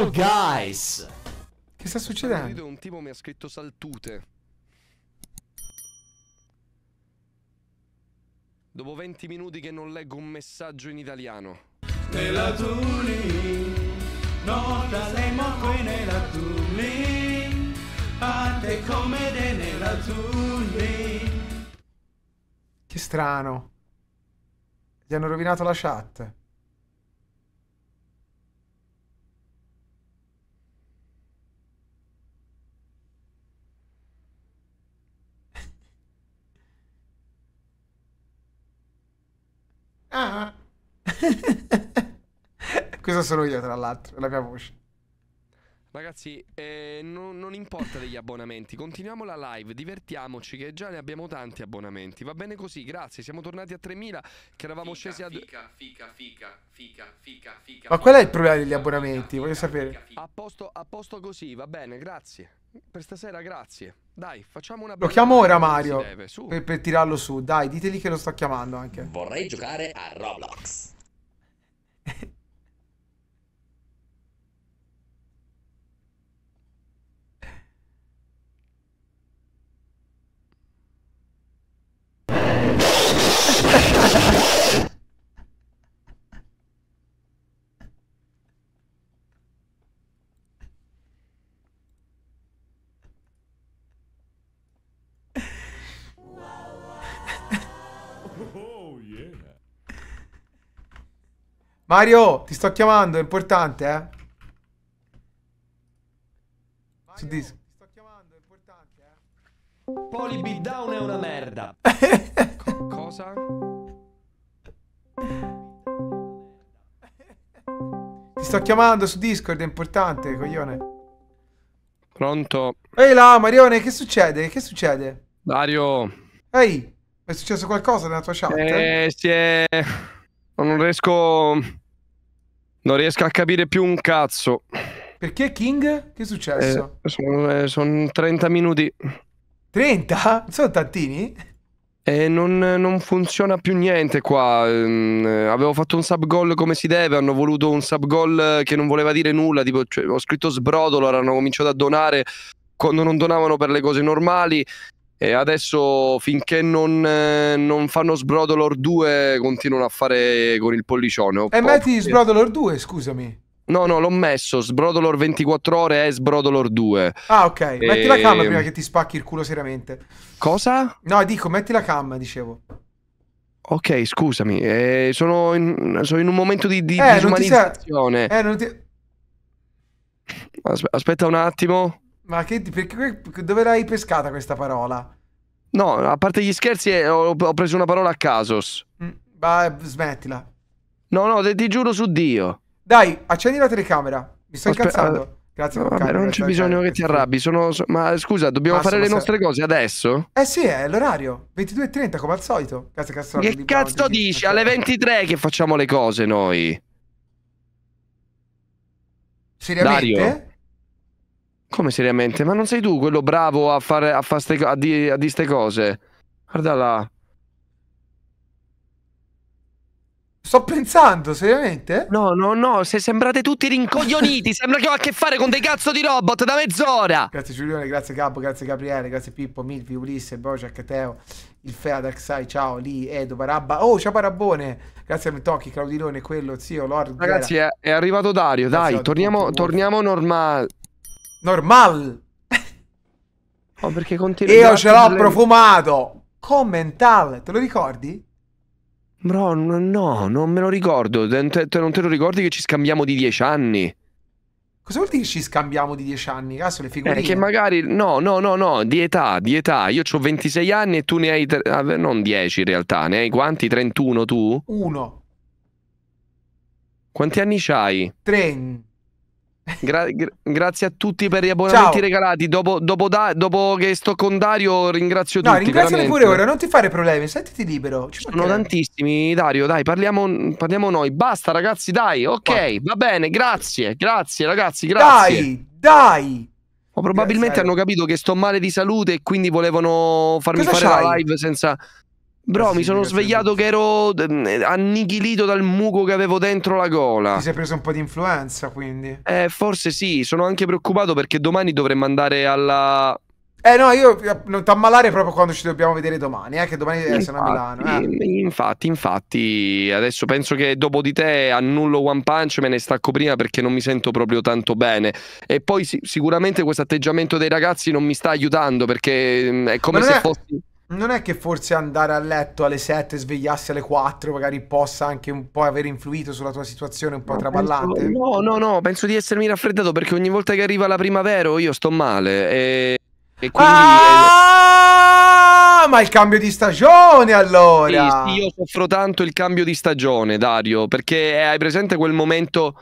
Fall Guys. Che sta succedendo? Un tipo mi ha scritto saltute. Dopo 20 minuti che non leggo un messaggio in italiano. Nella tuli, nota sei moco nella tuli, a te come de nella tuli. Che strano. Gli hanno rovinato la chat. Ah. Questo sono io, tra l'altro, la mia voce. Ragazzi, eh, non, non, importa degli abbonamenti, continuiamo la live, divertiamoci che già ne abbiamo tanti abbonamenti. Va bene così, grazie. Siamo tornati a 3000 che eravamo fica, scesi a fica, fica, fica, fica, fica, fica. Ma qual è il problema degli abbonamenti? Voglio sapere. A posto, a posto così, va bene, grazie. Per stasera grazie. Dai, facciamo una... Lo chiamo ora Mario deve, per, per tirarlo su. Dai, diteli che lo sto chiamando anche. Vorrei giocare a Roblox. Mario, ti sto chiamando, è importante, eh. Mario, Su disco. Ti sto chiamando, è importante, eh. Poli Beatdown è una merda. Co cosa? Ti sto chiamando su Discord, è importante, coglione. Pronto? Ehi là, Marione, che succede? Che succede? Dario. Ehi, è successo qualcosa nella tua chat? Eh, si è... Non riesco... Non riesco a capire più un cazzo. Perché King? Che è successo? Eh, sono, eh, sono 30 minuti. 30? Sono tantini? E non, non, funziona più niente qua. Ehm, avevo fatto un sub goal come si deve, hanno voluto un sub goal che non voleva dire nulla. Tipo, cioè, ho scritto sbrodolo, hanno cominciato a donare quando non donavano per le cose normali. E adesso finché non, eh, non fanno Sbrodolor 2 continuano a fare con il pollicione. E metti Sbrodolor 2, scusami. No, no, l'ho messo. Sbrodolor 24 ore è Sbrodolor 2. Ah, ok. E... Metti la cam prima ehm. che ti spacchi il culo seriamente. Cosa? No, dico, metti la cam, dicevo. Ok, scusami. Eh, sono, in, sono, in, un momento di, di eh, non sei... eh, non ti... Aspetta un attimo. Ma che, perché, dove l'hai pescata questa parola? No, a parte gli scherzi, eh, ho, ho preso una parola a caso. Ma mm, eh, smettila. No, no, ti giuro su Dio. Dai, accendi la telecamera. Mi sto Aspe incazzando. Eh, grazie, no, vabbè, non c'è bisogno che ti arrabbi. Sono, so, ma scusa, dobbiamo Massimo, fare le nostre se... cose adesso? Eh sì, è l'orario 22.30 come al solito. Cazzo, Castrolli. Che cazzo bravo, dici? Alle 23 che facciamo le cose noi. Seriamente? Dario? Come seriamente? Ma non sei tu quello bravo a fare a, far ste, a, di, a di ste cose? Guarda là. Sto pensando, seriamente? No, no, no, se sembrate tutti rincoglioniti, sembra che ho a che fare con dei cazzo di robot da mezz'ora! Grazie Giulione, grazie Gabbo, grazie Gabriele, grazie Pippo, Milvi, Ulisse, Bojack, Teo, il Fea, Darksai, ciao, Lì, Edo, Barabba, oh, ciao Barabbone, grazie a Metocchi, Claudilone, quello, zio, Lord, Ragazzi, è, è, arrivato Dario, grazie dai, torniamo, torniamo normali. Normal. Oh, perché continua. Io ce l'ho profumato. Commental, te lo ricordi? Bro, no, no, non me lo ricordo. Te, te, non te lo ricordi che ci scambiamo di dieci anni? Cosa vuol dire che ci scambiamo di dieci anni? Caso le figurine? Eh, che magari, no, no, no, no, di età, di età. Io ho 26 anni e tu ne hai, ah, non 10 in realtà, ne hai quanti? 31 tu? Uno. Quanti anni c'hai? 30. Gra- gra- grazie a tutti per gli abbonamenti Ciao. regalati. Dopo, dopo, da- dopo, che sto con Dario, ringrazio no, tutti. No, ringraziali pure ora, non ti fare problemi, sentiti libero. Ci Sono mancherà. tantissimi, Dario. Dai, parliamo, parliamo, noi. Basta, ragazzi, dai. Ok, Poi. va bene, grazie, grazie, ragazzi, grazie. Dai, dai. Ma probabilmente grazie, hanno capito che sto male di salute e quindi volevano farmi fare la live senza. Bro, mi sono svegliato che ero ehm, annichilito dal muco che avevo dentro la gola. Ti sei preso un po' di influenza, quindi? Eh, forse sì. Sono anche preoccupato perché domani dovremmo andare alla... Eh no, io non t'ammalare proprio quando ci dobbiamo vedere domani, eh, che domani infatti, sono a Milano. Eh. Infatti, infatti, adesso penso che dopo di te annullo One Punch, me ne stacco prima perché non mi sento proprio tanto bene. E poi sì, sicuramente questo atteggiamento dei ragazzi non mi sta aiutando perché mm, è come se è... fossi non è che forse andare a letto alle 7 e svegliarsi alle 4 magari possa anche un po' aver influito sulla tua situazione un po' no, traballante? Penso, no, no, no, penso di essermi raffreddato perché ogni volta che arriva la primavera io sto male e, e quindi... Ah, è... ma il cambio di stagione allora! Sì, sì, io soffro tanto il cambio di stagione, Dario, perché hai presente quel momento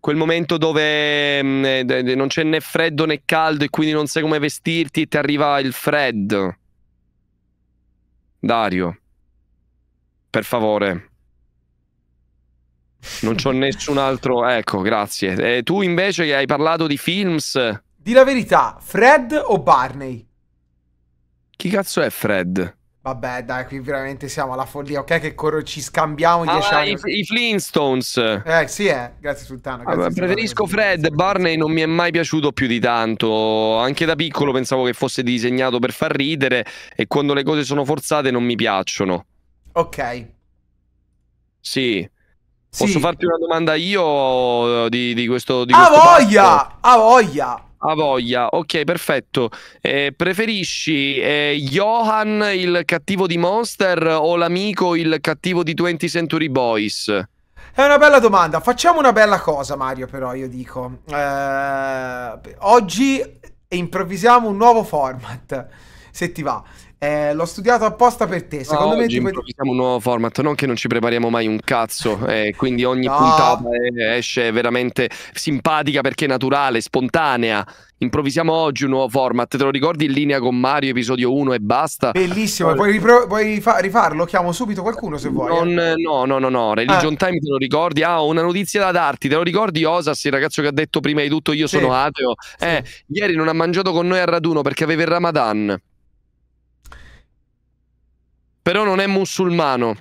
quel momento dove mh, mm, eh, non c'è né freddo né caldo e quindi non sai come vestirti e ti arriva il freddo. Dario, per favore. Non c'ho nessun altro. Ecco, grazie. E tu invece che hai parlato di films. Di la verità, Fred o Barney? Chi cazzo è Fred? Vabbè, dai, qui veramente siamo alla follia. Ok, che corro, ci scambiamo ah, 10 anni. I, I, Flintstones. Eh, sì, eh. Grazie, Sultano. Grazie, Vabbè, Sultano. preferisco Fred. Barney non mi è mai piaciuto più di tanto. Anche da piccolo pensavo che fosse disegnato per far ridere. E quando le cose sono forzate non mi piacciono. Ok. Sì. sì. Posso farti una domanda io eh, di, di questo. Di a questo voglia! Pasto? A voglia! Ha voglia, ok, perfetto. Eh, preferisci eh, Johan il cattivo di Monster o l'amico il cattivo di 20 Century Boys? È una bella domanda. Facciamo una bella cosa, Mario, però io dico. Eh, oggi improvvisiamo un nuovo format, se ti va. Eh, l'ho studiato apposta per te. Secondo no, me oggi tipo... improvvisiamo un nuovo format. Non che non ci prepariamo mai un cazzo. Eh, quindi ogni no. puntata eh, esce veramente simpatica perché naturale, spontanea. Improvvisiamo oggi un nuovo format. Te lo ricordi in linea con Mario, episodio 1 e basta? Bellissimo. Puoi, puoi rifarlo? Chiamo subito qualcuno se vuoi. Eh. Non, eh, no, no, no, no. Religion ah. Time te lo ricordi? Ah, ho una notizia da darti. Te lo ricordi, Osas, il ragazzo che ha detto prima di tutto io sì. sono ateo? Sì. ieri non ha mangiato con noi a raduno perché aveva il Ramadan però non è musulmano.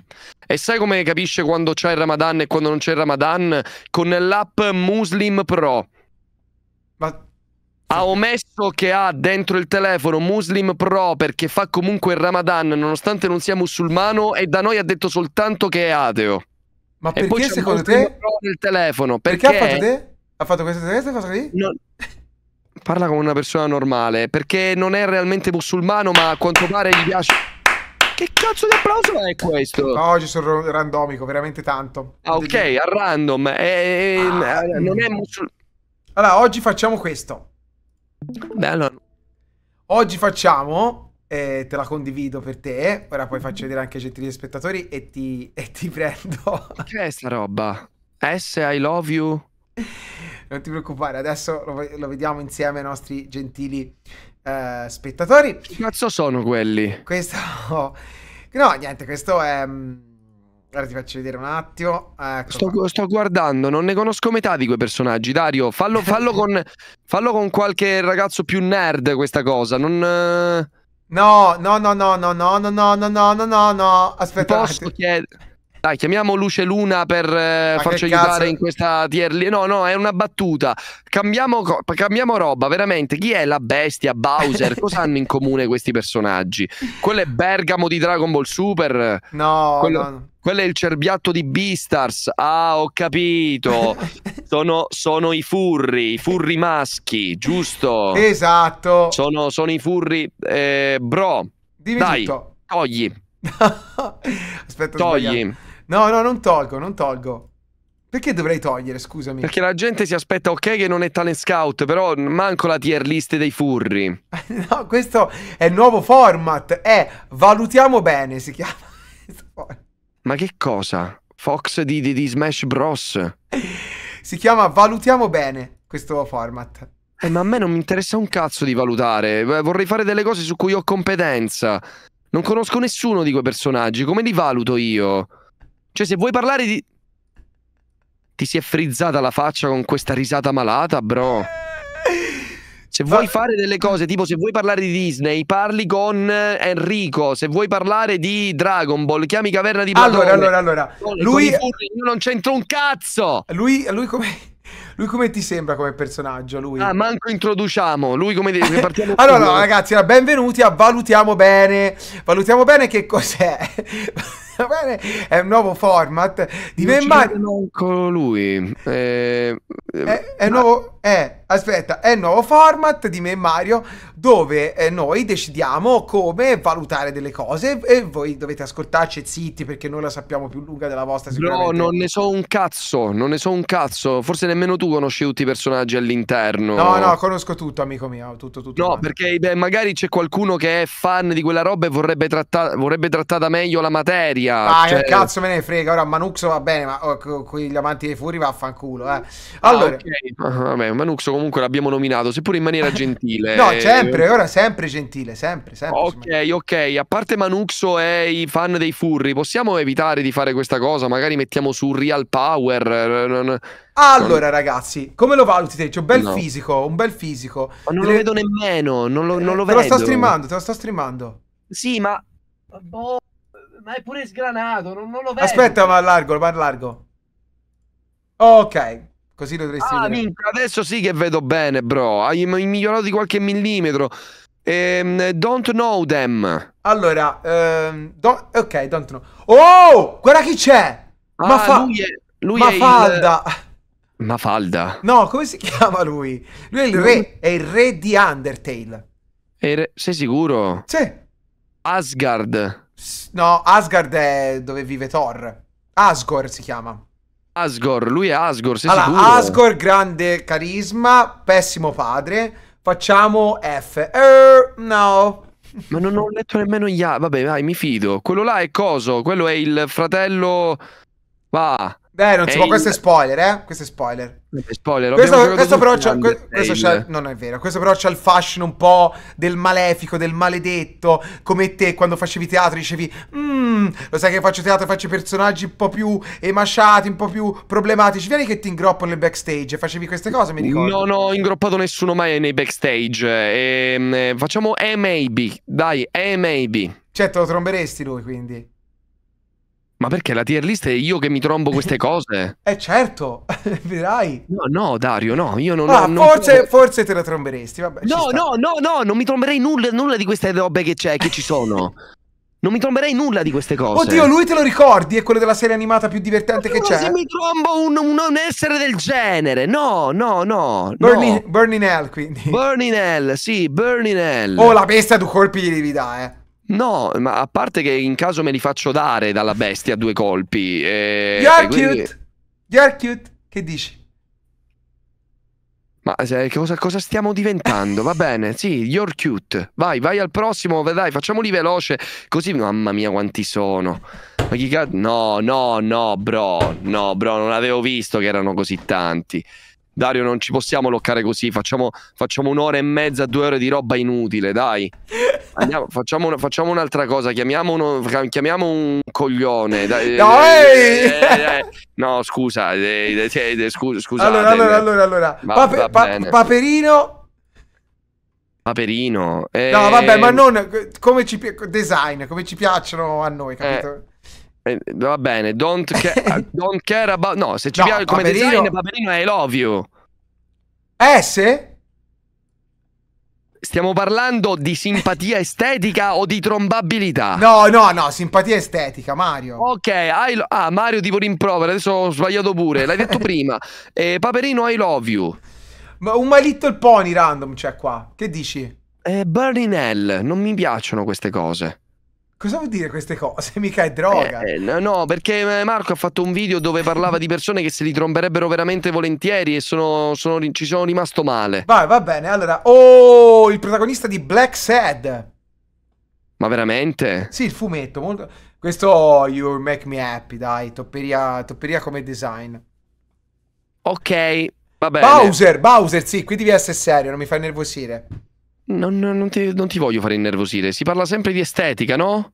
E sai come capisce quando c'è il Ramadan e quando non c'è il Ramadan? Con l'app Muslim Pro. Ma... Ha omesso che ha dentro il telefono Muslim Pro perché fa comunque il Ramadan nonostante non sia musulmano e da noi ha detto soltanto che è ateo. Ma perché poi secondo te? Nel telefono, perché... perché ha fatto te? Ha fatto questa, questa cosa lì? No. Parla come una persona normale perché non è realmente musulmano ma a quanto pare gli piace... Che cazzo di applauso è questo? No, oggi sono randomico, veramente tanto. Ah, ok, Devi... a random. Eh, eh, eh Ah, eh, non è musul... Allora, oggi facciamo questo. Bello. Oggi facciamo eh, te la condivido per te. Ora poi faccio vedere anche ai gentili spettatori e ti, e ti prendo. Che è sta roba? S I love you. non ti preoccupare, adesso lo, lo vediamo insieme ai nostri gentili eh, spettatori. Che cazzo sono quelli? Questo... No, niente, questo è... Ora ti faccio vedere un attimo. Ecco sto, sto, guardando, non ne conosco metà di quei personaggi. Dario, fallo, fallo, con, fallo con, qualche ragazzo più nerd questa cosa. Non... No, no, no, no, no, no, no, no, no, no, no, no, no. Aspetta. Posso chiedere... Dai, chiamiamo Luce Luna per eh, farci aiutare in questa tier list. No, no, è una battuta. Cambiamo, co- cambiamo roba, veramente. Chi è la bestia? Bowser? Cosa hanno in comune questi personaggi? Quello è Bergamo di Dragon Ball Super? No, Quello... no. no. Quello è il cerbiatto di Beastars. Ah, ho capito. sono, sono, i furri, i furri maschi, giusto? Esatto. Sono, sono i furri. Eh, bro, Dimmi dai, tutto. togli. Aspetta, togli. Sbagliato. No, no, non tolgo, non tolgo. Perché dovrei togliere, scusami? Perché la gente si aspetta, ok, che non è talent scout, però manco la tier list dei furri. no, questo è il nuovo format, è valutiamo bene, si chiama. Ma che cosa? Fox di, di, di Smash Bros. si chiama valutiamo bene questo format. Eh, ma a me non mi interessa un cazzo di valutare, eh, vorrei fare delle cose su cui ho competenza. Non conosco nessuno di quei personaggi, come li valuto io? Cioè, se vuoi parlare di... Ti si è frizzata la faccia con questa risata malata, bro. Se vuoi fare delle cose, tipo se vuoi parlare di Disney, parli con eh, Enrico. Se vuoi parlare di Dragon Ball, chiami Caverna di Platone. Allora, allora, allora. Lui... Io non c'entro un cazzo! Lui, lui come... Lui come ti sembra come personaggio? Lui? Ah, manco introduciamo. Lui come partiamo Allora, no, ragazzi, benvenuti a Valutiamo Bene. Valutiamo Bene che cos'è? bene, è un nuovo format di Ben Mario. Con lui eh, è, è ma... nuovo. È, eh, aspetta, è il nuovo format di Me e Mario dove eh, noi decidiamo come valutare delle cose e voi dovete ascoltarci zitti perché noi la sappiamo più lunga della vostra No, non ne so un cazzo, non ne so un cazzo, forse nemmeno tu conosci tutti i personaggi all'interno. No, no, conosco tutto, amico mio, tutto, tutto. No, quanto. perché beh, magari c'è qualcuno che è fan di quella roba e vorrebbe, tratta- vorrebbe trattata meglio la materia Furia. Ah, cioè... che cazzo me ne frega. Ora Manuxo va bene, ma oh, con gli amanti dei Furi vaffanculo. Eh. Ah, allora, ah, okay. vabbè, Manuxo comunque l'abbiamo nominato, seppure in maniera gentile. no, sempre, ora sempre gentile, sempre, sempre. Ok, ok. A parte Manuxo e i fan dei Furri, possiamo evitare di fare questa cosa? Magari mettiamo su Real Power. Eh, allora, ragazzi, come lo valuti te? C'è un bel no. fisico, un bel fisico. Ma non Dele... lo vedo nemmeno, non lo, non lo te eh, vedo. Te lo sto streamando, te lo sto streamando. Sì, ma... Boh ma è pure sgranato, non, non lo vedo. Aspetta, ma largo, ma largo. Ok, così lo dovresti ah, vedere. adesso sì che vedo bene, bro. Hai migliorato di qualche millimetro. Ehm, don't know them. Allora, ehm, don ok, don't know. Oh, guarda chi c'è! Ah, ma fa- lui è, lui Mafalda. Il... Mafalda. No, come si chiama lui? Lui è il re, è il re di Undertale. Re... Sei sicuro? Sì. Asgard. No, Asgard è dove vive Thor. Asgore si chiama. Asgore, lui è Asgore, sei allora, sicuro? Asgore, grande carisma, pessimo padre. Facciamo F. Er, no. Ma non ho letto nemmeno gli... Vabbè, vai, mi fido. Quello là è coso, quello è il fratello... Va. Beh, non si può, questo è spoiler, eh? Questo è spoiler. spoiler questo, questo però c'ha, que, questo non è vero, questo però c'ha il fascino un po' del malefico, del maledetto, come te quando facevi teatro dicevi, mm, lo sai che faccio teatro, e faccio personaggi un po' più emasciati, un po' più problematici, vieni che ti ingroppo nel backstage, facevi queste cose, mi ricordo. No, no, ho ingroppato nessuno mai nei backstage, e, ehm, eh, facciamo E-Maybe, dai, E-Maybe. Certo, lo tromberesti lui, quindi? Ma perché la tier list è io che mi trombo queste cose? eh certo, vedrai. No, no, Dario, no, io non... Ah, non forse, non... forse te la tromberesti, vabbè. No, no, no, no, non mi tromberei nulla, nulla di queste robe che c'è, che ci sono. Non mi tromberei nulla di queste cose. Oddio, lui te lo ricordi? È quello della serie animata più divertente che c'è. Ma se mi trombo un, un, un, essere del genere. No, no, no. Burning, no. Burning Hell, quindi. Burning Hell, sì, Burning Hell. Oh, la bestia, due colpi gli devi dare, eh. No, ma a parte che in caso me li faccio dare dalla bestia due colpi. E... Eh, you're e quindi... cute! You're cute! Che dici? Ma cosa, cosa, stiamo diventando? Va bene, sì, you're cute. Vai, vai al prossimo, dai, facciamoli veloce. Così, mamma mia, quanti sono. Ma chi cazzo? No, no, no, bro. No, bro, non avevo visto che erano così tanti. Dario, non ci possiamo loccare così. Facciamo, facciamo un'ora e mezza, due ore di roba inutile, dai. Andiamo, facciamo, una, facciamo, un'altra cosa. Chiamiamo, uno, chiamiamo un coglione. Dai, no, eh, eh, eh, no, scusa. Eh, eh, scusa allora, allora, allora. allora. Pape, pa, paperino. Paperino. Eh... No, vabbè, ma non come ci design, come ci piacciono a noi, capito? Eh, va bene, don't, ca- ah, don't care about... No, se ci no, piace come Paperino... design, Paperino è I love you. Eh, S? Stiamo parlando di simpatia estetica o di trombabilità? No, no, no, simpatia estetica, Mario. Ok, lo- ah, Mario tipo rimprovera, adesso ho sbagliato pure, l'hai detto prima. Eh, Paperino, I love you. Ma un My Little Pony random c'è qua, che dici? Eh, Burning Hell, non mi piacciono queste cose. Cosa vuol dire queste cose? Mica è droga. Eh, eh no, perché eh, Marco ha fatto un video dove parlava di persone che se li tromberebbero veramente volentieri e sono, sono, ci sono rimasto male. Vai, va bene. Allora, oh, il protagonista di Black Sad. Ma veramente? Sì, il fumetto. Molto... Questo oh, You Make Me Happy, dai. Topperia, topperia come design. Ok, va bene. Bowser, Bowser, sì, qui devi essere serio, non mi fai nervosire. Non, non, ti, non, ti, voglio fare innervosire. Si parla sempre di estetica, no?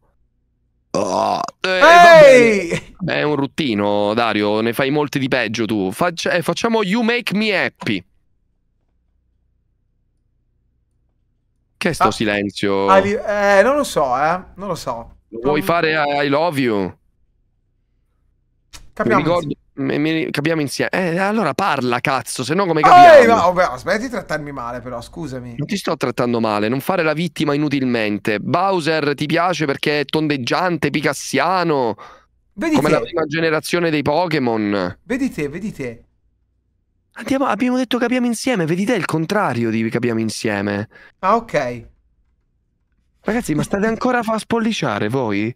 Oh, eh, È un ruttino, Dario. Ne fai molti di peggio tu. Faccia, eh, facciamo You Make Me Happy. Che sto ah, silenzio? Ali, eh, non lo so, eh. Non lo so. Lo vuoi non... fare I Love You? Capiamo. Mi ricordo, mi, capiamo insieme. Eh, allora parla, cazzo, se no come capiamo? Oh, aspetti di trattarmi male, però, scusami. Non ti sto trattando male, non fare la vittima inutilmente. Bowser ti piace perché è tondeggiante, picassiano. Vedi come te. la prima generazione dei Pokémon. Vedi te, vedi te. Andiamo, abbiamo detto capiamo insieme, vedi te il contrario di capiamo insieme. Ah, ok. Ragazzi, ma state ancora a far spolliciare voi?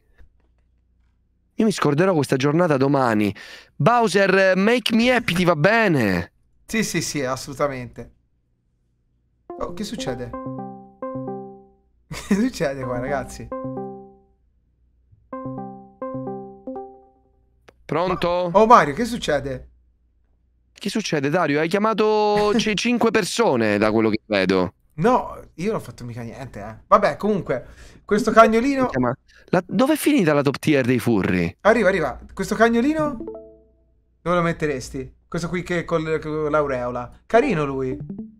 Io mi scorderò questa giornata domani. Bowser, make me happy, ti va bene? Sì, sì, sì, assolutamente. Oh, che succede? Che succede qua, ragazzi? Pronto? Oh, Mario, che succede? Che succede, Dario? Hai chiamato 5 persone da quello che vedo. No, io non ho fatto mica niente. Eh. Vabbè, comunque, questo cagnolino. La... Dove è finita la top tier dei furri? Arriva, arriva. Questo cagnolino. Dove lo metteresti? Questo qui che col, con l'aureola. Carino lui.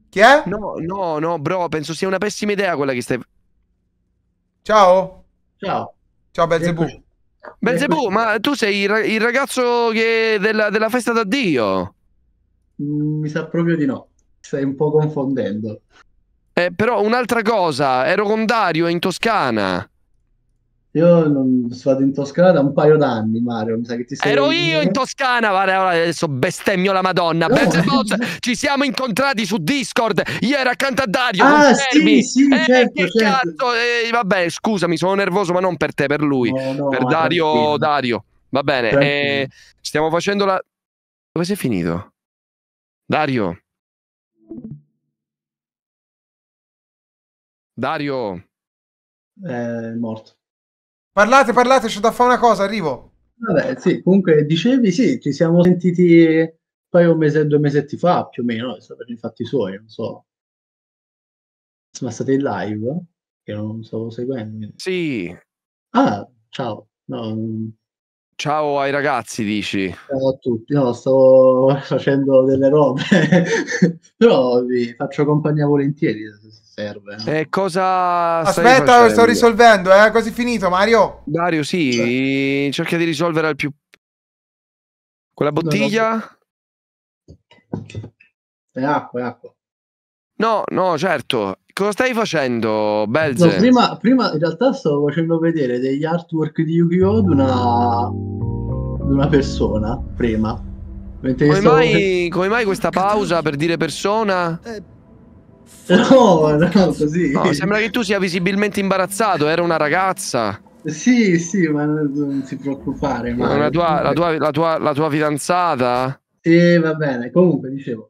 Chi è? No, no, no, bro. Penso sia una pessima idea quella che stai. Ciao. Ciao. Ciao, Belzebù. Belzebù, ma tu sei il, il ragazzo che... della, della festa d'addio? Mi sa proprio di no. Stai un po' confondendo. Eh, però un'altra cosa, ero con Dario in Toscana. Io non sono in Toscana da un paio d'anni, Mario. Mi sa che ti sei. Ero io in Toscana, vale, adesso bestemmio la Madonna. No. Boss, ci siamo incontrati su Discord. Io ero accanto a Dario. Ah, sì, sì, eh, eh certo, certo. Eh, vabbè, scusami, sono nervoso, ma non per te, per lui. No, no, per Dario, tranquillo. Dario. Va bene. Eh, stiamo facendo la. Dove sei finito? Dario. Dario. Eh, è morto. Parlate, parlate, c'è da fare una cosa, arrivo. Vabbè, sì, comunque dicevi sì, ci siamo sentiti poi un mese, due mesetti fa, più o meno, no? per i fatti suoi, non so. Siamo stati in live, che non stavo seguendo. Sì. Ah, ciao. No, Ciao ai ragazzi, dici. Ciao a tutti, no, sto facendo delle robe, però vi faccio compagnia volentieri se serve. Eh, cosa Aspetta, sto risolvendo, eh? Quasi finito, Mario. Mario, sì, cerca di risolvere al più... Quella bottiglia? No, no. È acqua, è acqua. No, no, certo. Cosa stai facendo, Belze? No, prima, prima, in realtà stavo facendo vedere degli artwork di Yu-Gi-Oh! di una, una persona, prima. Come, stavo... mai, come, mai, questa pausa per dire persona? Eh, no, no, così. No, sembra che tu sia visibilmente imbarazzato, era una ragazza. Sì, sì, ma non si preoccupare. Ma... La, tua, la, tua, la, tua, la tua fidanzata? Sì, va bene, comunque dicevo.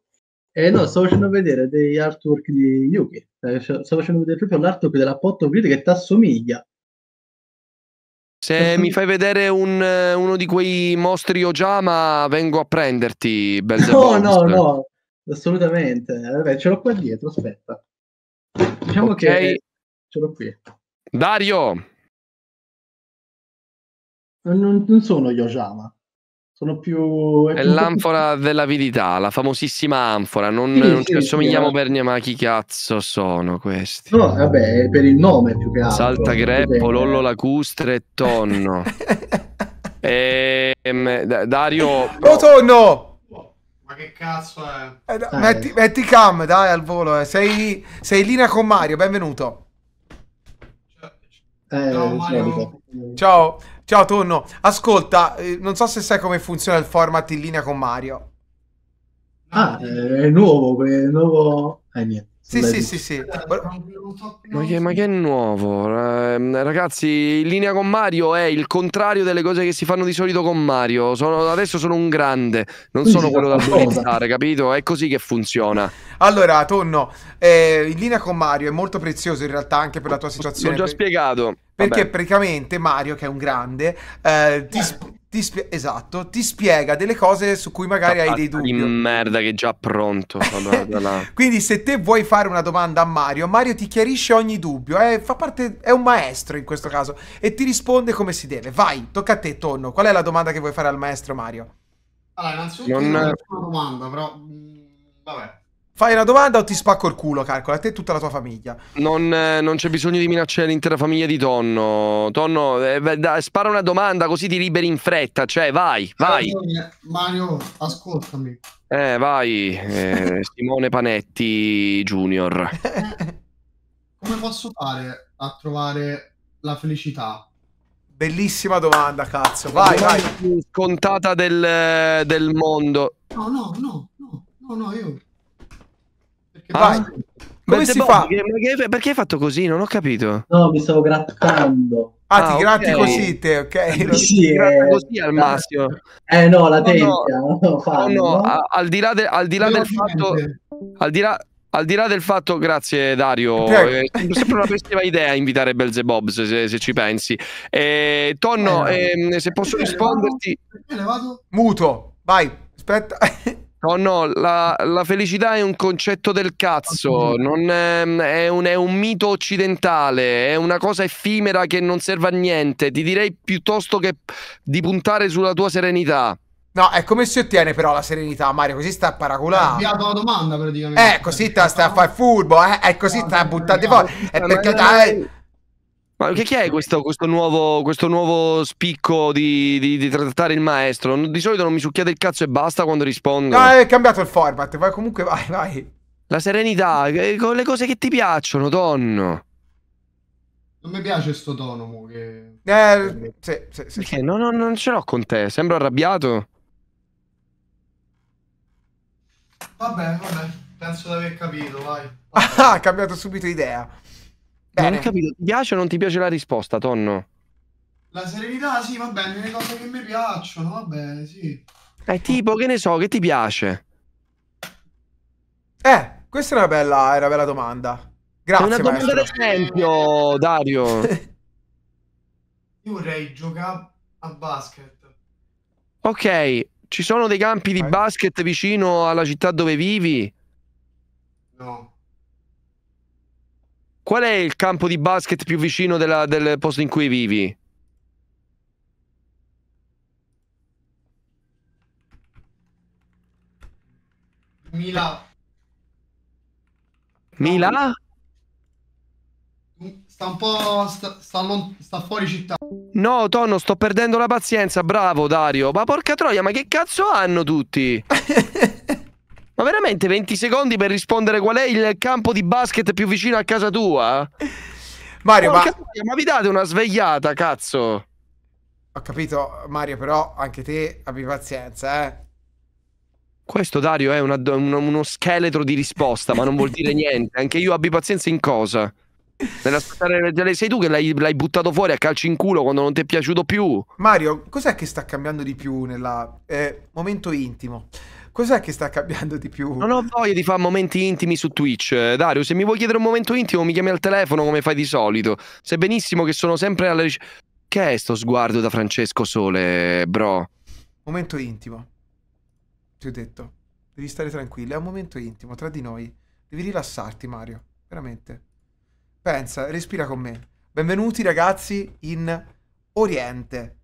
Eh no, sto facendo vedere degli artwork di Yuki. Eh, sto facendo vedere proprio l'artwork dell'appotto Grid che ti assomiglia. Se mi fai vedere un, uno di quei mostri Ojama, vengo a prenderti, Belzebub. No, no, no, assolutamente. Eh, vabbè, ce l'ho qua dietro, aspetta. Diciamo okay. che eh, ce l'ho qui. Dario! Non, non sono Yojama sono più... È, è l'anfora più... dell'avidità, la famosissima anfora, non, sì, non sì, ci assomigliamo sì, eh. per niente, ma chi cazzo sono questi? No, vabbè, per il nome più che altro. Salta Greppo, Lollo Lacustre e Tonno. e, ehm, Dario... Oh, Tonno! Ma che cazzo è? Eh, dai. Eh. metti, metti cam, dai, al volo. Eh. Sei, sei in linea con Mario, benvenuto. Eh, Ciao Mario. Ciao. Ciao Tonno, ascolta, eh, non so se sai come funziona il format in linea con Mario. Ah, eh, è nuovo, è nuovo... Eh, niente. Sì, sì, sì, sì, ma che, ma che, è nuovo? Ehm, ragazzi, in linea con Mario è il contrario delle cose che si fanno di solito con Mario. Sono, adesso sono un grande, non sono quello da bullizzare, capito? È così che funziona. Allora, Tonno, eh, in linea con Mario è molto prezioso in realtà anche per la tua situazione. L'ho già spiegato. Perché Vabbè. praticamente Mario, che è un grande, eh, ti, eh. sp- ti spie- esatto, ti spiega delle cose su cui magari hai dei dubbi. Di merda che è già pronto. Quindi se te vuoi fare una domanda a Mario, Mario ti chiarisce ogni dubbio, eh, fa parte, è un maestro in questo caso e ti risponde come si deve. Vai, tocca a te, Tonno. Qual è la domanda che vuoi fare al maestro Mario? Allora, innanzitutto non... è una domanda, però... Mm, vabbè. Fai una domanda o ti spacco il culo, calcola, te e tutta la tua famiglia. Non, eh, non c'è bisogno di minacciare l'intera famiglia di Tonno. Tonno, eh, da, spara una domanda così ti liberi in fretta, cioè vai, vai. Mario, ascoltami. Eh, vai, eh, Simone Panetti Junior. Come posso fare a trovare la felicità? Bellissima domanda, cazzo. Vai, vai. Scontata del, del mondo. No, no, no, no, no, no, io Ah, vai. Come si fa? Perché, perché hai fatto così? Non ho capito. No, mi stavo grattando. Ah, ah ti gratti così te, ok? Sì, eh, così al eh, massimo. Eh no, la tempia. No, no, fallo, ah, no, no. Al di là, de, al di là del fatto... Al di là, al di là del fatto, grazie Dario, è sempre una pessima idea invitare Belzebob se, se, se ci pensi. Eh, tonno, eh, eh, se posso risponderti... Muto, vai, aspetta. No, oh, no, la, la, felicità è un concetto del cazzo, è, è, un, è, un, mito occidentale, è una cosa effimera che non serve a niente. Ti direi piuttosto che di puntare sulla tua serenità. No, è come si ottiene però la serenità, Mario? Così sta a paraculare. Ha eh, la domanda praticamente. Eh, così sta, sta a fare furbo, eh, e eh, così sta a buttare fuori. È perché... Dai, ma che, è questo, questo, nuovo, questo nuovo, spicco di, di, di, trattare il maestro? Di solito non mi succhiate il cazzo e basta quando rispondo. No, è cambiato il format, vai comunque, vai, vai. La serenità, eh, con le cose che ti piacciono, tonno. Non mi piace sto tono, che... Eh, sì, sì, sì. No, no, non ce l'ho con te, sembro arrabbiato. Vabbè, vabbè, penso di aver capito, vai. ha cambiato subito idea. Bene. Non ho capito, ti piace o non ti piace la risposta, Tonno? La serenità, sì, va bene, le cose che mi piacciono, va bene, sì. È eh, tipo, che ne so, che ti piace? Eh, questa è una bella, è una bella domanda. Grazie, È una domanda d'esempio, Dario. Io vorrei giocare a basket. Ok, ci sono dei campi di basket vicino alla città dove vivi? No. Qual è il campo di basket più vicino della, del posto in cui vivi? Mila. Mila? Sta un po'. Sta, sta, sta, fuori città. No, Tonno, sto perdendo la pazienza. Bravo, Dario. Ma porca troia, ma che cazzo hanno tutti? Ma veramente 20 secondi per rispondere qual è il campo di basket più vicino a casa tua? Mario, ma... ma vi date una svegliata, cazzo! Ho capito, Mario, però anche te abbi pazienza, eh. Questo, Dario, è una, un, uno scheletro di risposta, ma non vuol dire niente. Anche io abbi pazienza in cosa? Nell'aspettare sei tu che l'hai, buttato fuori a calci in culo quando non ti è piaciuto più. Mario, cos'è che sta cambiando di più nel eh, momento intimo? Cos'è che sta cambiando di più? Non ho voglia di fare momenti intimi su Twitch. Eh, Dario, se mi vuoi chiedere un momento intimo, mi chiami al telefono come fai di solito. Sai benissimo che sono sempre alla ricerca. Che è sto sguardo da Francesco Sole, bro? Momento intimo. Ti ho detto. Devi stare tranquillo. È un momento intimo tra di noi. Devi rilassarti, Mario. Veramente. Pensa, respira con me. Benvenuti, ragazzi, in Oriente.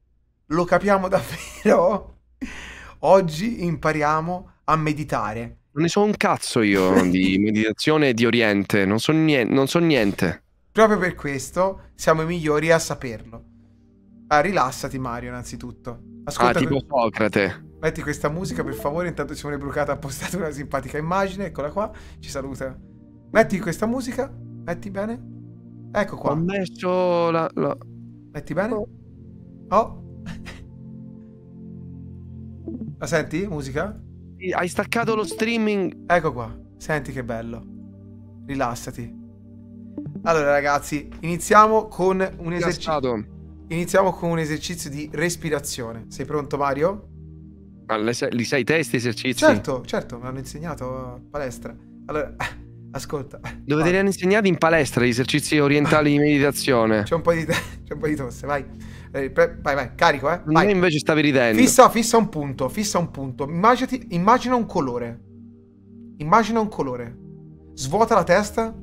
Lo capiamo davvero? oggi impariamo a meditare. Non ne so un cazzo io di meditazione e di Oriente, non so, niente, non so niente. Proprio per questo siamo i migliori a saperlo. Ah, rilassati Mario innanzitutto. Ascolta ah, tipo Socrate. Metti questa musica per favore, intanto Simone Brucata ha postato una simpatica immagine, eccola qua, ci saluta. Metti questa musica, metti bene. Ecco qua. Ho messo la... la... Metti bene. Oh. oh. La senti, musica? Hai staccato lo streaming. Ecco qua. Senti che bello. Rilassati. Allora, ragazzi, iniziamo con un esercizio. Iniziamo con un esercizio di respirazione. Sei pronto, Mario? Ma li sai, testi esercizi? Certo, certo, me l'hanno insegnato a palestra. Allora, ascolta. Dove te li hanno insegnati in palestra gli esercizi orientali di meditazione? C'è un po' di, te- c'è un po' di tosse, vai. Eh, vai, vai, carico, eh. Vai. invece stavi ridendo. Fissa, fissa un punto, fissa un punto. Immaginati, immagina un colore. Immagina un colore. Svuota la testa.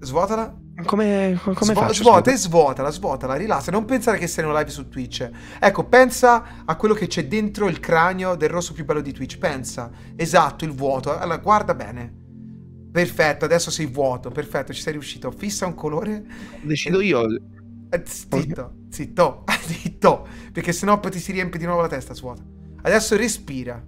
Svuotala. Come, come Svu- faccio? Svuota, svuotala, svuotala, rilassa. Non pensare che sei in live su Twitch. Ecco, pensa a quello che c'è dentro il cranio del rosso più bello di Twitch. Pensa. Esatto, il vuoto. Allora, guarda bene. Perfetto, adesso sei vuoto. Perfetto, ci sei riuscito. Fissa un colore. Decido io. Eh, zitto, zitto, zitto, perché sennò poi ti si riempie di nuovo la testa suota. Adesso respira.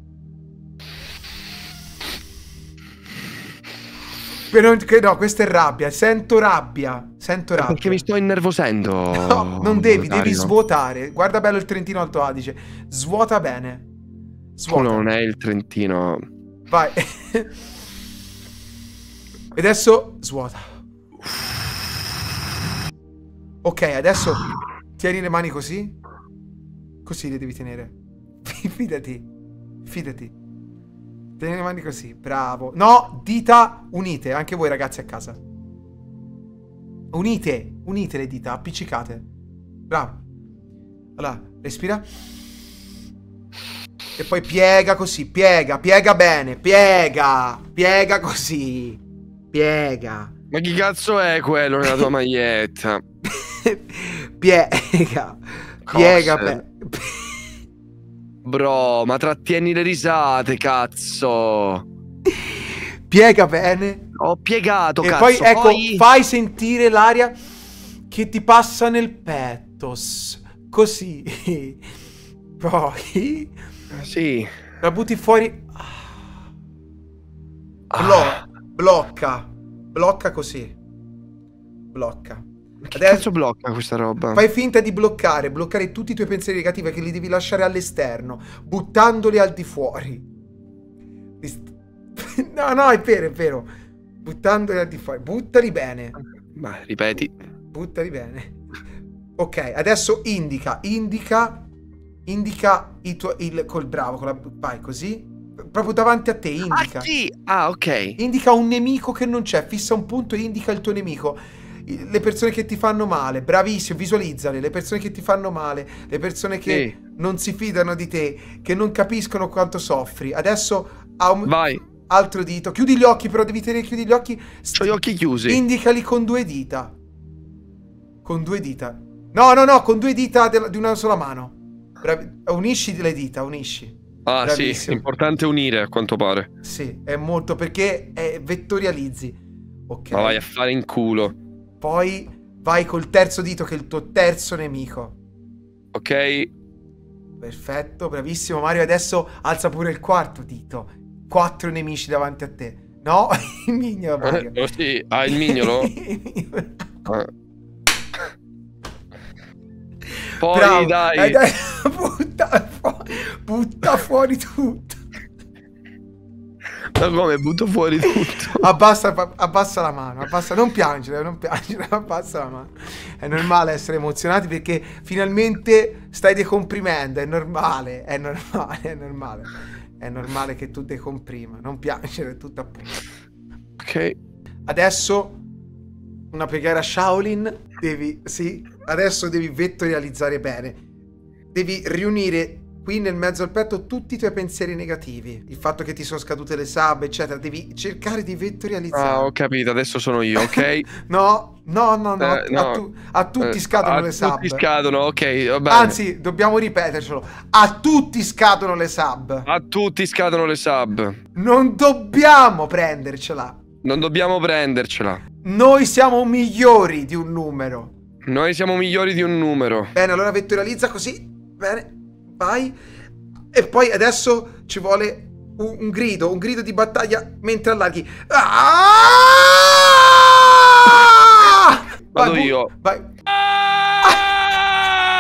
no, questa è rabbia. Sento rabbia. Sento rabbia. Perché mi sto innervosendo. No, non devi, Dario. svuotare. Guarda bello il Trentino Alto Adige. Svuota bene. Svuota. Tu non è il Trentino. Vai. e adesso svuota. Uff. Ok, adesso tieni le mani così. Così le devi tenere. Fidati. Fidati. Tieni le mani così, bravo. No, dita unite, anche voi ragazzi a casa. Unite, unite le dita, appiccicate. Bravo. Allora, respira. E poi piega così, piega, piega bene, piega, piega così, piega. Ma chi cazzo è quello nella tua maglietta? piega, piega, piega. Bro, ma trattieni le risate, cazzo. Piega bene. Ho piegato, e cazzo. Poi, ecco, poi... fai sentire l'aria che ti passa nel petto. Così. Poi... Sì. La butti fuori... Blo ah. Blocca. Blocca così. Blocca. Che Adesso cazzo blocca questa roba? Fai finta di bloccare, bloccare tutti i tuoi pensieri negativi che li devi lasciare all'esterno, buttandoli al di fuori. No, no, è vero, è vero. Buttandoli al di fuori. Buttali bene. Ma ripeti. Buttali bene. Ok, adesso indica, indica, indica il tuo, il, col bravo, con la, vai così. Proprio davanti a te, ah, indica. Ah, sì. ah, ok. Indica un nemico che non c'è, fissa un punto e indica il tuo nemico le persone che ti fanno male, bravissimo, visualizzali, le persone che ti fanno male, le persone che sì. non si fidano di te, che non capiscono quanto soffri. Adesso a Vai. Altro dito, chiudi gli occhi, però devi tenere chiudi gli occhi. St- gli occhi chiusi. Indicali con due dita. Con due dita. No, no, no, con due dita de- di una sola mano. Bravi- unisci le dita, unisci. Ah Bravissimo. sì, è importante unire a quanto pare. Sì, è molto perché è eh, vettorializzi. Ok. Ma vai a fare in culo. Poi vai col terzo dito che è il tuo terzo nemico. Ok. Perfetto, bravissimo Mario. Adesso alza pure il quarto dito. Quattro nemici davanti a te. No, il mignolo eh, Mario. Eh, oh sì, ah, il mignolo? Ah. Poi Bravo. dai. Eh, dai. Butta, fu- butta fuori tutto. Ma come butto fuori tutto? Abbassa, abbassa, la mano, abbassa, non piangere, non piangere, abbassa la mano. È normale essere emozionati perché finalmente stai decomprimendo, è normale, è normale, è normale. È normale che tu decomprima, non piangere, è tutto a posto. Ok. Adesso una preghiera Shaolin, devi, sì, adesso devi vettorializzare bene. Devi riunire Qui nel mezzo al petto tutti i tuoi pensieri negativi. Il fatto che ti sono scadute le sub, eccetera. Devi cercare di vettorializzare. Ah, ho capito, adesso sono io, ok? no, No, no, no, eh, no. A, tu a, tutti eh, scadono a le sub. A tutti scadono, ok, va Anzi, dobbiamo ripetercelo. A tutti scadono le sub. A tutti scadono le sub. Non dobbiamo prendercela. Non dobbiamo prendercela. Noi siamo migliori di un numero. Noi siamo migliori di un numero. Bene, allora vettorializza così. Bene vai. E poi adesso ci vuole un, un grido, un grido di battaglia mentre allarghi. Ah! Vado vai, io. Vai.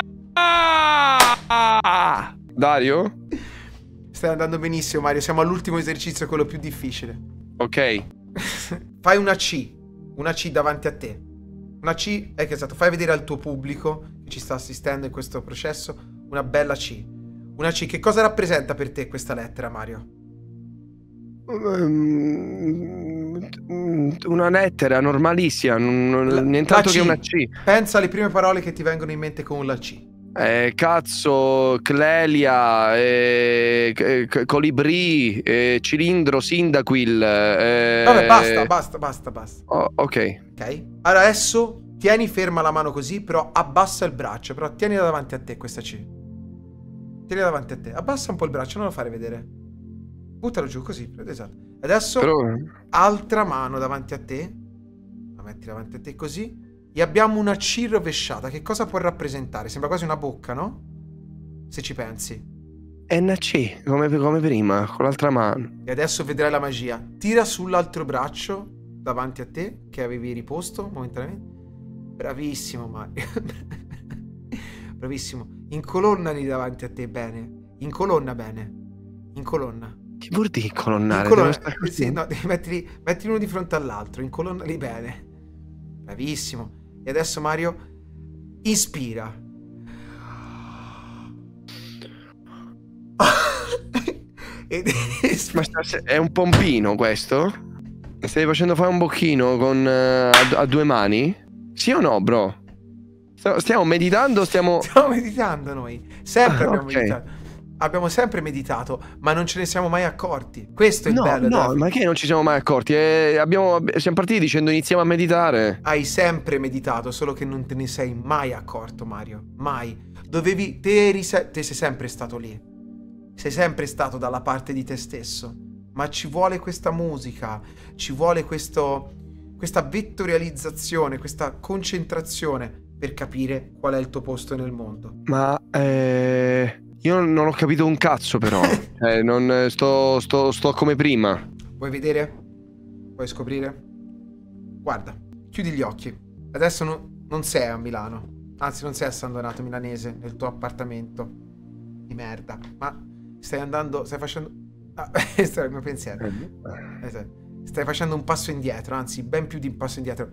Dario? Stai andando benissimo, Mario. Siamo all'ultimo esercizio, quello più difficile. Ok. Fai una C. Una C davanti a te. Una C, ecco esatto, fai vedere al tuo pubblico che ci sta assistendo in questo processo una bella C. Una C, che cosa rappresenta per te questa lettera, Mario? Ehm, una lettera normalissima, nient'altro che una C. Pensa alle prime parole che ti vengono in mente con la C. Eh, cazzo, Clelia, eh, eh Colibri, eh, Cilindro, Sindaquil. Eh, Vabbè, basta, basta, basta, basta. Oh, ok. Ok. Allora adesso tieni ferma la mano così, però abbassa il braccio, però tienila davanti a te questa C. Tienila davanti a te. Abbassa un po' il braccio, non lo fare vedere. Buttalo giù così. Esatto. Adesso Però... altra mano davanti a te. La metti davanti a te così. E abbiamo una C rovesciata. Che cosa può rappresentare? Sembra quasi una bocca, no? Se ci pensi. È una C, come, come prima, con l'altra mano. E adesso vedrai la magia. Tira sull'altro braccio davanti a te, che avevi riposto momentaneamente. Bravissimo Mario. Bravissimo. In colonna lì davanti a te, bene. In colonna, bene. In colonna. Che vuol dire colonnare? In colonna... Sì, no, devi metterli, mettili uno di fronte all'altro. In colonna lì, bene. Bravissimo. E adesso Mario ispira. Ma è un pompino questo? Stai facendo fare un bocchino con, uh, a, a due mani? Sì o no, bro? Stiamo meditando, stiamo... Stiamo meditando noi. Sempre ah, abbiamo okay. meditato. Abbiamo sempre meditato, ma non ce ne siamo mai accorti. Questo è no, il bello. No, David. ma che non ci siamo mai accorti? Eh, abbiamo, siamo partiti dicendo iniziamo a meditare. Hai sempre meditato, solo che non te ne sei mai accorto, Mario. Mai. Dovevi... Te, te sei sempre stato lì. Sei sempre stato dalla parte di te stesso. Ma ci vuole questa musica, ci vuole questo, questa vettorializzazione, questa concentrazione per capire qual è il tuo posto nel mondo. Ma eh, io non ho capito un cazzo però, eh, non, eh, sto, sto, sto come prima. Vuoi vedere? Vuoi scoprire? Guarda, chiudi gli occhi. Adesso no, non sei a Milano, anzi non sei a San Donato Milanese, nel tuo appartamento di merda, ma stai andando, stai facendo... Ah, questo era il mio pensiero. Eh, esatto. Stai facendo un passo indietro, anzi ben più di un passo indietro.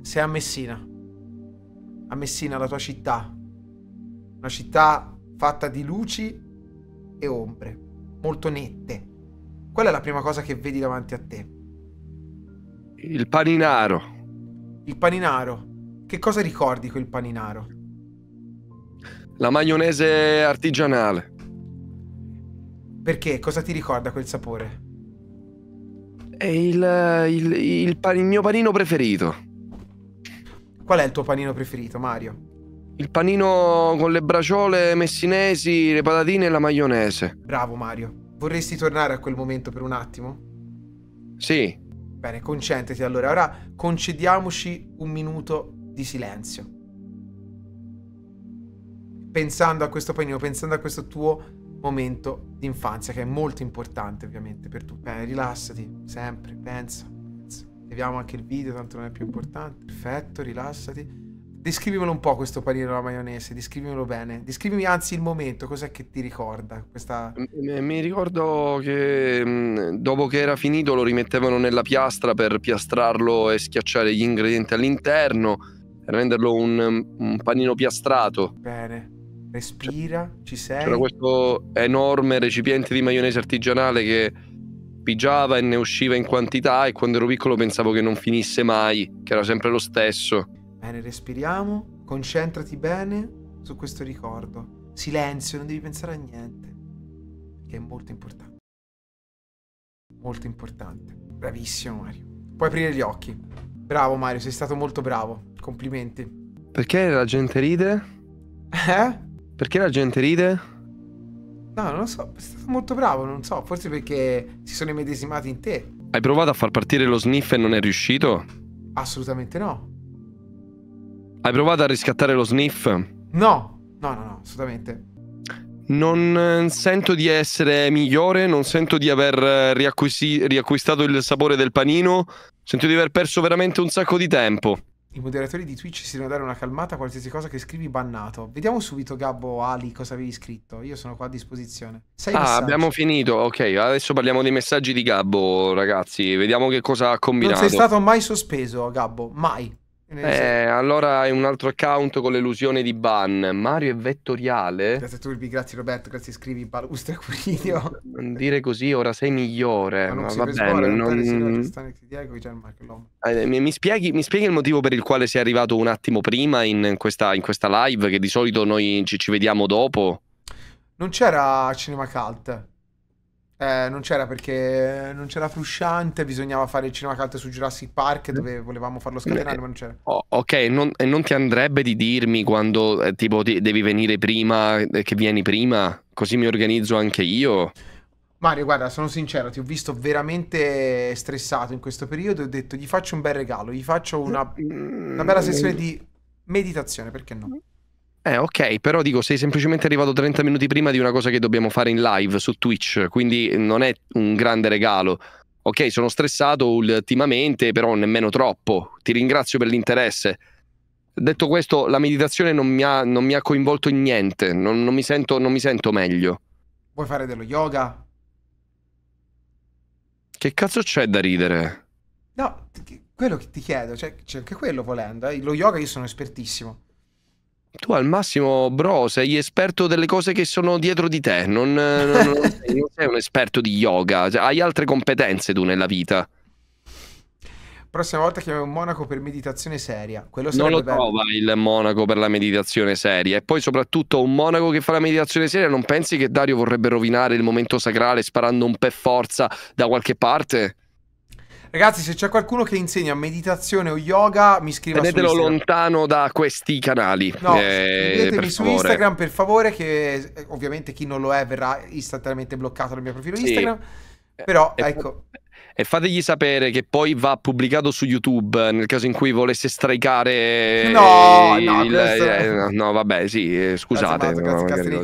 Sei a Messina a Messina, la tua città. Una città fatta di luci e ombre, molto nette. Qual è la prima cosa che vedi davanti a te? Il paninaro. Il paninaro. Che cosa ricordi quel paninaro? La maionese artigianale. Perché? Cosa ti ricorda quel sapore? È il, il, il, pan, il mio panino preferito. Qual è il tuo panino preferito, Mario? Il panino con le braciole messinesi, le patatine e la maionese. Bravo, Mario. Vorresti tornare a quel momento per un attimo? Sì. Bene, concentrati allora. Ora concediamoci un minuto di silenzio pensando a questo panino, pensando a questo tuo momento d'infanzia che è molto importante ovviamente per tu. Bene, rilassati sempre, pensa scriviamo anche il video, tanto non è più importante. Perfetto, rilassati. Descrivimelo un po' questo panino alla maionese, descrivimelo bene. Descrivimi anzi il momento, cos'è che ti ricorda? Questa... Mi ricordo che mm, dopo che era finito lo rimettevano nella piastra per piastrarlo e schiacciare gli ingredienti all'interno, renderlo un, mm, un panino piastrato. Bene, respira, ci sei. C'era questo enorme recipiente di maionese artigianale che ripigiava e ne usciva in quantità e quando ero piccolo pensavo che non finisse mai, che era sempre lo stesso. Bene, respiriamo, concentrati bene su questo ricordo. Silenzio, non devi pensare a niente, che è molto importante. Molto importante. Bravissimo Mario. Puoi aprire gli occhi. Bravo Mario, sei stato molto bravo. Complimenti. Perché la gente ride? Eh? Perché la gente ride? No, non lo so, è stato molto bravo, non so, forse perché si sono immedesimati in te. Hai provato a far partire lo sniff e non è riuscito? Assolutamente no. Hai provato a riscattare lo sniff? No, no, no, no, assolutamente. Non eh, sento di essere migliore, non sento di aver eh, riacquistato il sapore del panino, sento di aver perso veramente un sacco di tempo. I moderatori di Twitch si devono dare una calmata a qualsiasi cosa che scrivi bannato. Vediamo subito, Gabbo Ali, cosa avevi scritto. Io sono qua a disposizione. Sei ah, messaggi. abbiamo finito. Ok, adesso parliamo dei messaggi di Gabbo, ragazzi. Vediamo che cosa ha combinato. Non sei stato mai sospeso, Gabbo. Mai. Eh, allora hai un altro account con l'illusione di ban. Mario è vettoriale. Grazie cioè, Turbi, grazie Roberto, grazie scrivi Balustra Curio. Non dire così, ora sei migliore. Ma, ma va bene. Non... Mm. Eh, mi, mi, spieghi, mi, spieghi, il motivo per il quale sei arrivato un attimo prima in questa, in questa live? Che di solito noi ci, ci vediamo dopo. Non c'era Cinema Cult. Eh, non c'era perché non c'era Frusciante, bisognava fare il cinema cult su Jurassic Park mm. dove volevamo farlo scatenare, eh, ma non c'era. Oh, ok, non, non, ti andrebbe di dirmi quando eh, tipo ti, devi venire prima, eh, che vieni prima, così mi organizzo anche io. Mario, guarda, sono sincero, ti ho visto veramente stressato in questo periodo e ho detto gli faccio un bel regalo, gli faccio una, mm. una bella sessione di meditazione, perché no? Eh, ok, però dico, sei semplicemente arrivato 30 minuti prima di una cosa che dobbiamo fare in live su Twitch, quindi non è un grande regalo. Ok, sono stressato ultimamente, però nemmeno troppo. Ti ringrazio per l'interesse. Detto questo, la meditazione non mi ha, non mi ha coinvolto in niente, non, non, mi sento, non mi sento meglio. Vuoi fare dello yoga? Che cazzo c'è da ridere? No, quello che ti chiedo, cioè, c'è anche quello volendo. Eh. Lo yoga io sono espertissimo tu al massimo, bro, sei esperto delle cose che sono dietro di te, non, non, non, sei, non sei, un esperto di yoga, cioè, hai altre competenze tu nella vita. Prossima volta chiamiamo un monaco per meditazione seria. Quello non lo trova il monaco per la meditazione seria. E poi, soprattutto, un monaco che fa la meditazione seria, non pensi che Dario vorrebbe rovinare il momento sacrale sparando un per forza da qualche parte? Ragazzi, se c'è qualcuno che insegna meditazione o yoga, mi scriva Tenetelo su Instagram. lontano da questi canali. No, eh, scrivetemi su Instagram, per favore, che eh, ovviamente chi non lo è verrà istantaneamente bloccato dal mio profilo sì. Instagram. Eh, Però, e, ecco... E fategli sapere che poi va pubblicato su YouTube nel caso in cui volesse strikare... No, il, no, questo... eh, no, vabbè, sì, eh, scusate. Grazie, Marco, grazie, no,